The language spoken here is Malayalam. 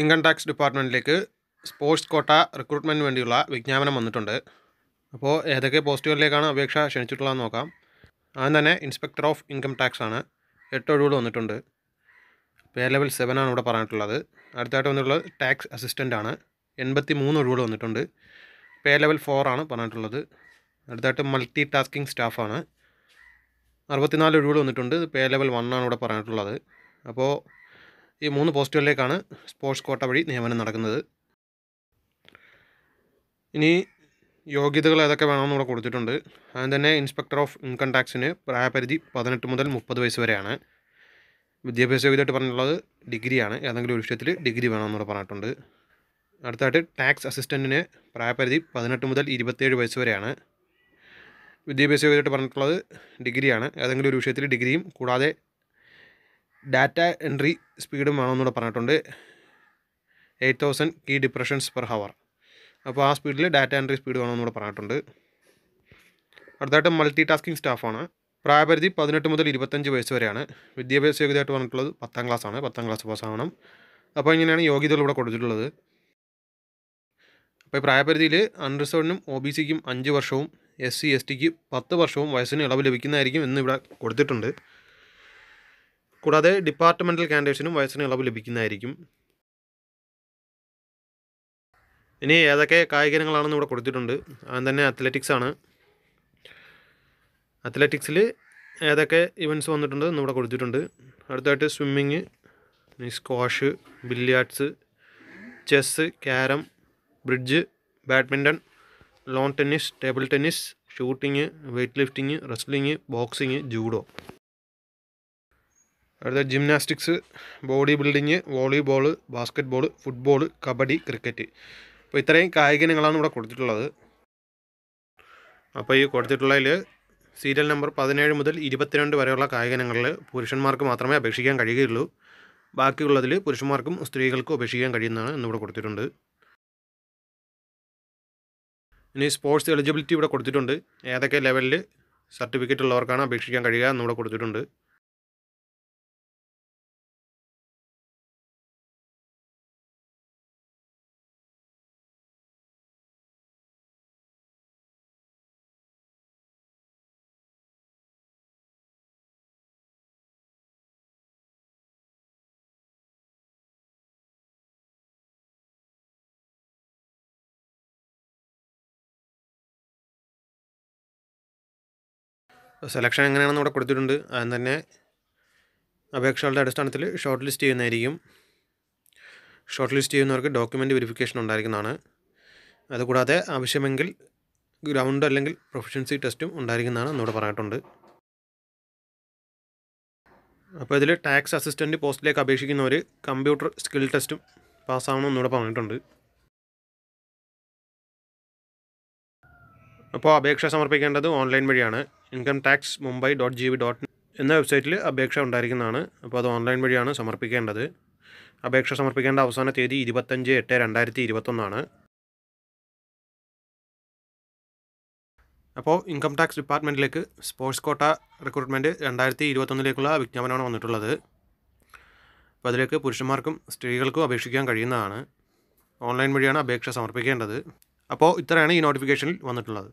ഇൻകം ടാക്സ് ഡിപ്പാർട്ട്മെൻറ്റിലേക്ക് സ്പോർട്സ് കോട്ട റിക്രൂട്ട്മെൻറ്റിന് വേണ്ടിയുള്ള വിജ്ഞാപനം വന്നിട്ടുണ്ട് അപ്പോൾ ഏതൊക്കെ പോസ്റ്റുകളിലേക്കാണ് അപേക്ഷ ക്ഷണിച്ചിട്ടുള്ളതെന്ന് നോക്കാം ആദ്യം തന്നെ ഇൻസ്പെക്ടർ ഓഫ് ഇൻകം ടാക്സ് ആണ് എട്ട് ഒഴിവുകൾ വന്നിട്ടുണ്ട് പേ ലെവൽ സെവൻ ആണ് ഇവിടെ പറഞ്ഞിട്ടുള്ളത് അടുത്തായിട്ട് വന്നിട്ടുള്ളത് ടാക്സ് അസിസ്റ്റൻ്റ് ആണ് എൺപത്തി മൂന്ന് ഒഴിവുകൾ വന്നിട്ടുണ്ട് പേ ലെവൽ ഫോർ ആണ് പറഞ്ഞിട്ടുള്ളത് അടുത്തായിട്ട് മൾട്ടി ടാസ്കിംഗ് സ്റ്റാഫാണ് അറുപത്തിനാല് ഒഴിവുകൾ വന്നിട്ടുണ്ട് പേ ലെവൽ വൺ ആണ് ഇവിടെ പറഞ്ഞിട്ടുള്ളത് അപ്പോൾ ഈ മൂന്ന് പോസ്റ്റുകളിലേക്കാണ് സ്പോർട്സ് കോട്ട വഴി നിയമനം നടക്കുന്നത് ഇനി യോഗ്യതകൾ ഏതൊക്കെ വേണമെന്ന് ഇവിടെ കൊടുത്തിട്ടുണ്ട് അതിന് തന്നെ ഇൻസ്പെക്ടർ ഓഫ് ഇൻകം ടാക്സിന് പ്രായപരിധി പതിനെട്ട് മുതൽ മുപ്പത് വയസ്സ് വരെയാണ് വിദ്യാഭ്യാസ യോഗ്യതയായിട്ട് പറഞ്ഞിട്ടുള്ളത് ഡിഗ്രിയാണ് ഏതെങ്കിലും ഒരു വിഷയത്തിൽ ഡിഗ്രി വേണമെന്നൂടെ പറഞ്ഞിട്ടുണ്ട് അടുത്തായിട്ട് ടാക്സ് അസിസ്റ്റൻറ്റിന് പ്രായപരിധി പതിനെട്ട് മുതൽ ഇരുപത്തേഴ് വയസ്സ് വരെയാണ് വിദ്യാഭ്യാസ യോഗ്യതയായിട്ട് പറഞ്ഞിട്ടുള്ളത് ഡിഗ്രിയാണ് ഏതെങ്കിലും ഒരു വിഷയത്തിൽ ഡിഗ്രിയും കൂടാതെ ഡാറ്റ എൻട്രി സ്പീഡും വേണമെന്നൂടെ പറഞ്ഞിട്ടുണ്ട് eight thousand key depressions per hour അപ്പോൾ ആ സ്പീഡിൽ ഡാറ്റ എൻട്രി സ്പീഡ് വേണമെന്നൂടെ പറഞ്ഞിട്ടുണ്ട് അടുത്തായിട്ട് മൾട്ടി ടാസ്കിംഗ് സ്റ്റാഫാണ് പ്രായപരിധി പതിനെട്ട് മുതൽ ഇരുപത്തഞ്ച് വയസ്സ് വരെയാണ് വിദ്യാഭ്യാസ യോഗ്യതയായിട്ട് പറഞ്ഞിട്ടുള്ളത് പത്താം ക്ലാസ്സാണ് പത്താം ക്ലാസ് ആവണം അപ്പോൾ ഇങ്ങനെയാണ് യോഗ്യതകൾ ഇവിടെ കൊടുത്തിട്ടുള്ളത് അപ്പോൾ പ്രായപരിധിയിൽ അൺറിസേർഡിനും ഒ ബി സിക്കും അഞ്ച് വർഷവും എസ് സി എസ് ടിക്ക് പത്ത് വർഷവും വയസ്സിന് ഇളവ് ലഭിക്കുന്നതായിരിക്കും എന്ന് ഇവിടെ കൊടുത്തിട്ടുണ്ട് കൂടാതെ ഡിപ്പാർട്ട്മെൻറ്റൽ കാൻഡിഡേറ്റ്സിനും വയസ്സിന് ഇളവ് ലഭിക്കുന്നതായിരിക്കും ഇനി ഏതൊക്കെ കായിക ഇനങ്ങളാണെന്ന് ഇവിടെ കൊടുത്തിട്ടുണ്ട് ആദ്യം തന്നെ അത്ലറ്റിക്സ് ആണ് അത്ലറ്റിക്സിൽ ഏതൊക്കെ ഇവൻറ്റ്സ് വന്നിട്ടുണ്ട് എന്നിവിടെ കൊടുത്തിട്ടുണ്ട് അടുത്തായിട്ട് swimming squash billiards chess carrom bridge badminton lawn tennis table tennis shooting weight lifting wrestling boxing judo അടുത്ത gymnastics body building volleyball basketball football kabaddi cricket അപ്പോൾ ഇത്രയും കായിക ഇനങ്ങളാണ് ഇവിടെ കൊടുത്തിട്ടുള്ളത് അപ്പോൾ ഈ കൊടുത്തിട്ടുള്ളതിൽ സീരിയൽ നമ്പർ പതിനേഴ് മുതൽ ഇരുപത്തിരണ്ട് വരെയുള്ള കായിക ഇനങ്ങളിൽ പുരുഷന്മാർക്ക് മാത്രമേ അപേക്ഷിക്കാൻ കഴിയുകയുള്ളൂ ബാക്കിയുള്ളതിൽ പുരുഷന്മാർക്കും സ്ത്രീകൾക്കും അപേക്ഷിക്കാൻ കഴിയുന്നതാണ് എന്നിവിടെ കൊടുത്തിട്ടുണ്ട് ഇനി സ്പോർട്സ് എലിജിബിലിറ്റി ഇവിടെ കൊടുത്തിട്ടുണ്ട് ഏതൊക്കെ ലെവലിൽ സർട്ടിഫിക്കറ്റ് ഉള്ളവർക്കാണ് അപേക്ഷിക്കാൻ കഴിയുക എന്നിവിടെ കൊടുത്തിട്ടുണ്ട് സെലക്ഷൻ എങ്ങനെയാണെന്ന് ഇവിടെ കൊടുത്തിട്ടുണ്ട് അതിന് തന്നെ അപേക്ഷകളുടെ അടിസ്ഥാനത്തിൽ ഷോർട്ട് ലിസ്റ്റ് ചെയ്യുന്നതായിരിക്കും ഷോർട്ട് ലിസ്റ്റ് ചെയ്യുന്നവർക്ക് ഡോക്യുമെൻ്റ് വെരിഫിക്കേഷൻ ഉണ്ടായിരിക്കുന്നതാണ് അതുകൂടാതെ ആവശ്യമെങ്കിൽ ഗ്രൗണ്ട് അല്ലെങ്കിൽ പ്രൊഫഷൻസി ടെസ്റ്റും ഉണ്ടായിരിക്കുന്നതാണ് എന്നിവിടെ പറഞ്ഞിട്ടുണ്ട് അപ്പോൾ ഇതിൽ ടാക്സ് അസിസ്റ്റൻറ്റ് പോസ്റ്റിലേക്ക് അപേക്ഷിക്കുന്നവർ കമ്പ്യൂട്ടർ സ്കിൽ ടെസ്റ്റും പാസ്സാവണമെന്നിവിടെ പറഞ്ഞിട്ടുണ്ട് അപ്പോൾ അപേക്ഷ സമർപ്പിക്കേണ്ടത് ഓൺലൈൻ വഴിയാണ് income tax Mumbai dot G V dot എന്ന വെബ്സൈറ്റിൽ അപേക്ഷ ഉണ്ടായിരിക്കുന്നതാണ് അപ്പോൾ അത് ഓൺലൈൻ വഴിയാണ് സമർപ്പിക്കേണ്ടത് അപേക്ഷ സമർപ്പിക്കേണ്ട അവസാന തീയതി ഇരുപത്തഞ്ച് എട്ട് രണ്ടായിരത്തി ഇരുപത്തൊന്നാണ് അപ്പോൾ ഇൻകം ടാക്സ് ഡിപ്പാർട്ട്മെൻറ്റിലേക്ക് സ്പോർട്സ് കോട്ട റിക്രൂട്ട്മെൻറ്റ് രണ്ടായിരത്തി ഇരുപത്തൊന്നിലേക്കുള്ള വിജ്ഞാപനമാണ് വന്നിട്ടുള്ളത് അപ്പോൾ അതിലേക്ക് പുരുഷന്മാർക്കും സ്ത്രീകൾക്കും അപേക്ഷിക്കാൻ കഴിയുന്നതാണ് ഓൺലൈൻ വഴിയാണ് അപേക്ഷ സമർപ്പിക്കേണ്ടത് അപ്പോൾ ഇത്രയാണ് ഈ നോട്ടിഫിക്കേഷനിൽ വന്നിട്ടുള്ളത്